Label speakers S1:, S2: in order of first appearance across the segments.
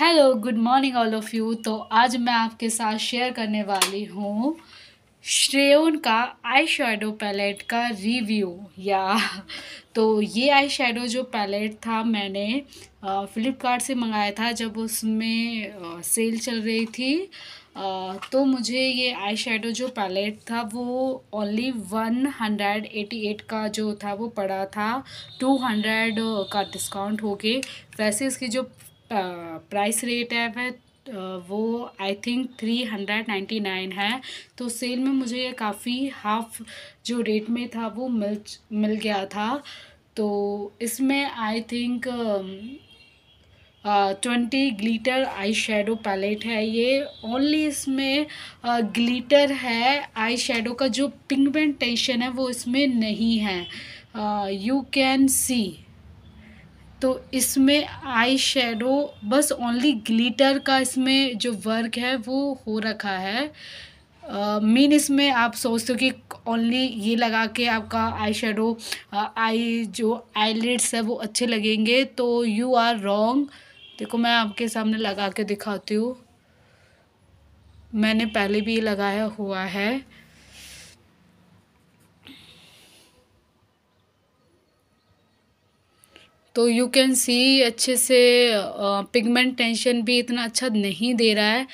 S1: Hello good morning all of you तो आज मैं आपके साथ शेयर करने वाली हूँ श्रेयन का आई शेडो पैलेट का रिव्यू या तो ये आई शेडो जो पैलेट था मैंने फ़्लिपकार्ट से मंगाया था जब उसमें सेल चल रही थी आ, तो मुझे ये आई शेडो जो पैलेट था वो only one hundred eighty eight का जो था वो पड़ा था टू हंड्रेड का डिस्काउंट होके वैसे इसकी जो प्राइस रेट है वह वो I think three hundred ninety nine है तो सेल में मुझे ये काफ़ी हाफ जो रेट में था वो मिल मिल गया था तो इसमें I think twenty glitter eye shadow palette है ये ओनली इसमें ग्लीटर है आई शेडो का जो पिंगमेंटेशन है वो इसमें नहीं है यू कैन सी तो इसमें आई शेडो बस ओनली ग्लिटर का इसमें जो वर्क है वो हो रखा है मीन uh, इसमें आप सोचते हो कि ओनली ये लगा के आपका आई शेडो आई जो आईलिड्स है वो अच्छे लगेंगे तो यू आर रॉन्ग देखो मैं आपके सामने लगा के दिखाती हूँ मैंने पहले भी लगाया हुआ है तो यू कैन सी अच्छे से पिगमेंटेशन भी इतना अच्छा नहीं दे रहा है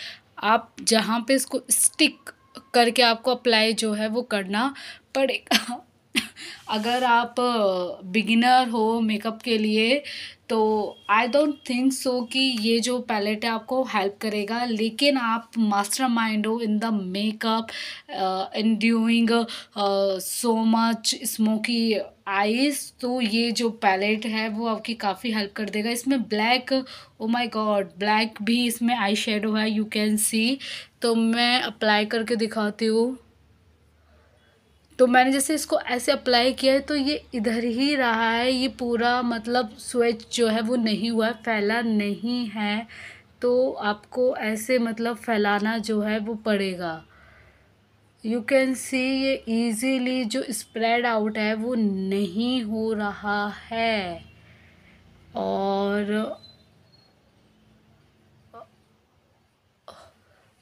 S1: आप जहाँ पे इसको स्टिक करके आपको अप्लाई जो है वो करना पड़ेगा अगर आप बिगिनर हो मेकअप के लिए तो आई डोंट थिंक सो कि ये जो पैलेट है आपको हेल्प करेगा लेकिन आप मास्टर माइंड हो in the makeup in doing so much smoky eyes तो ये जो पैलेट है वो आपकी काफ़ी हेल्प कर देगा इसमें black oh my god black भी इसमें आई शेडो है यू कैन सी तो मैं अप्लाई करके दिखाती हूँ तो मैंने जैसे इसको ऐसे अप्लाई किया है तो ये इधर ही रहा है ये पूरा मतलब स्वेच जो है वो नहीं हुआ है फैला नहीं है तो आपको ऐसे मतलब फैलाना जो है वो पड़ेगा यू कैन सी ये ईजीली जो स्प्रेड आउट है वो नहीं हो रहा है और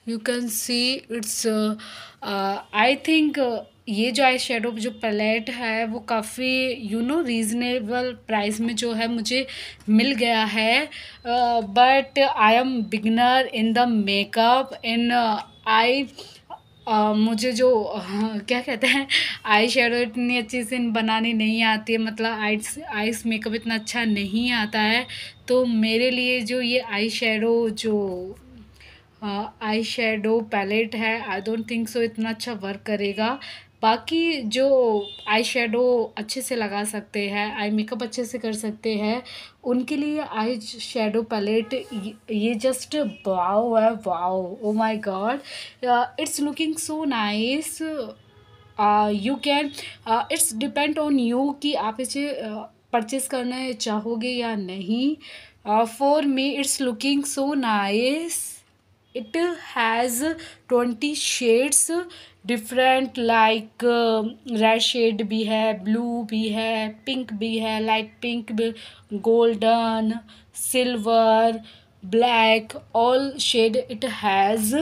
S1: you can see it's I think ये जो आई शेडो जो पलेट है वो काफ़ी यू नो रीज़नेबल प्राइस में जो है मुझे मिल गया है but I am beginner in the makeup in I मुझे जो uh, क्या कहते हैं आई शेडो इतनी अच्छी से बनानी नहीं आती है मतलब आइट्स आइस मेकअप इतना अच्छा नहीं आता है तो मेरे लिए जो ये आई शेडो जो आई शेडो पैलेट है आई डोंट थिंक सो इतना अच्छा वर्क करेगा बाकी जो आई शेडो अच्छे से लगा सकते हैं आई मेकअप अच्छे से कर सकते हैं उनके लिए आई शेडो पैलेट ये जस्ट वाओ है wow oh my god it's looking so nice you can it's depend on you कि आप इसे परचेज़ uh, करना चाहोगे या नहीं for me it's looking so nice it has 20 shades different like uh, red shade भी hai, blue भी hai, pink भी hai, light pink golden silver black all shade it has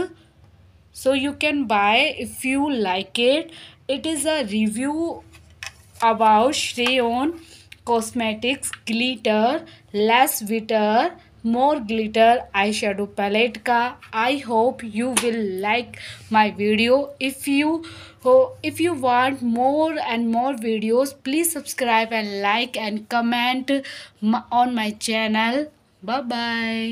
S1: so you can buy if you like it it is a review about Shreyon cosmetics glitter less bitter. More glitter eye shadow palette का I hope you will like my video if you हो if you want more and more videos please subscribe and like and comment on my channel bye bye